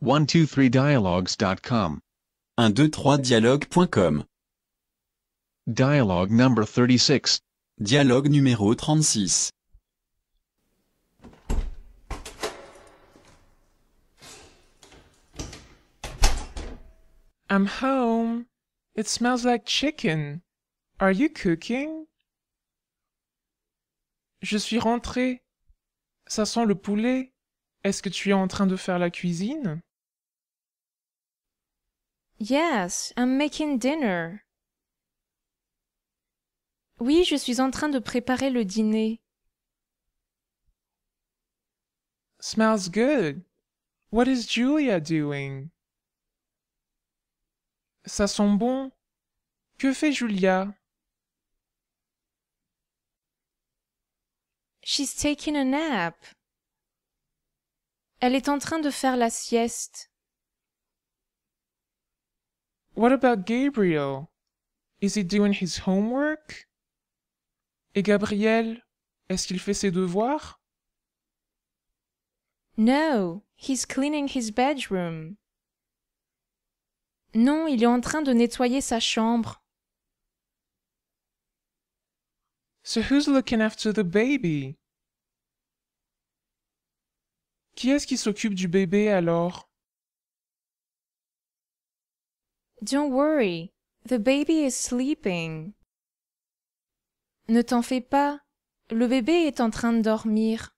123dialogues.com 123dialogue.com Dialogue numéro 36 Dialogue numéro 36 I'm home. It smells like chicken. Are you cooking? Je suis rentré. Ça sent le poulet. Est-ce que tu es en train de faire la cuisine? Yes, I'm making dinner. Oui, je suis en train de préparer le dîner. Smells good. What is Julia doing? Ça sent bon. Que fait Julia? She's taking a nap. Elle est en train de faire la sieste. What about Gabriel? Is he doing his homework? Et Gabriel, est-ce qu'il fait ses devoirs? No, he's cleaning his bedroom. Non, il est en train de nettoyer sa chambre. So who's looking after the baby? Qui est-ce qui s'occupe du bébé alors? Don't worry, the baby is sleeping. Ne t'en fais pas, le bébé est en train de dormir.